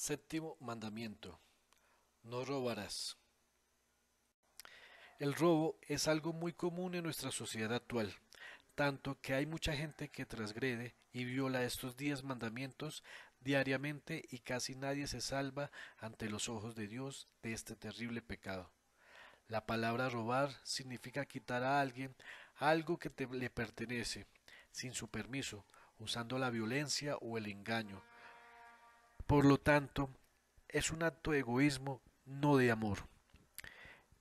Séptimo mandamiento. No robarás. El robo es algo muy común en nuestra sociedad actual, tanto que hay mucha gente que transgrede y viola estos diez mandamientos diariamente y casi nadie se salva ante los ojos de Dios de este terrible pecado. La palabra robar significa quitar a alguien algo que le pertenece, sin su permiso, usando la violencia o el engaño, por lo tanto, es un acto de egoísmo, no de amor.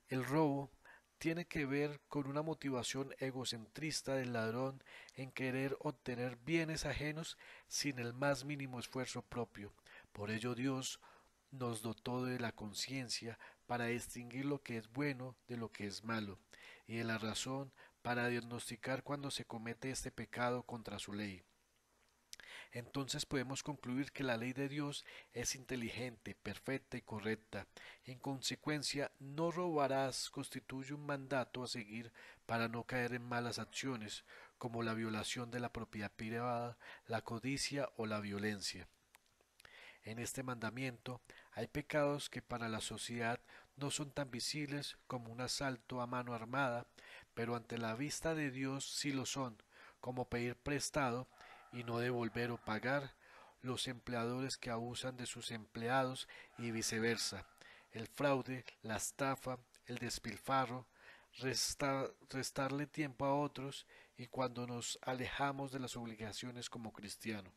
El robo tiene que ver con una motivación egocentrista del ladrón en querer obtener bienes ajenos sin el más mínimo esfuerzo propio. Por ello Dios nos dotó de la conciencia para distinguir lo que es bueno de lo que es malo y de la razón para diagnosticar cuando se comete este pecado contra su ley entonces podemos concluir que la ley de Dios es inteligente, perfecta y correcta. En consecuencia, no robarás constituye un mandato a seguir para no caer en malas acciones, como la violación de la propiedad privada, la codicia o la violencia. En este mandamiento hay pecados que para la sociedad no son tan visibles como un asalto a mano armada, pero ante la vista de Dios sí lo son, como pedir prestado y no devolver o pagar, los empleadores que abusan de sus empleados y viceversa, el fraude, la estafa, el despilfarro, restarle tiempo a otros y cuando nos alejamos de las obligaciones como cristiano.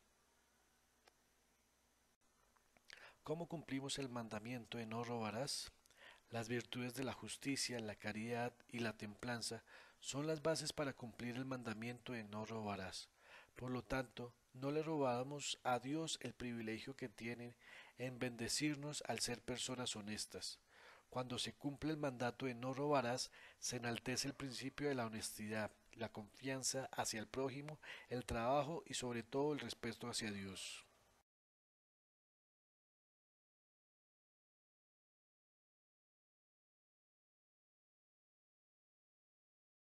¿Cómo cumplimos el mandamiento de no robarás? Las virtudes de la justicia, la caridad y la templanza son las bases para cumplir el mandamiento de no robarás. Por lo tanto, no le robábamos a Dios el privilegio que tiene en bendecirnos al ser personas honestas. Cuando se cumple el mandato de no robarás, se enaltece el principio de la honestidad, la confianza hacia el prójimo, el trabajo y sobre todo el respeto hacia Dios.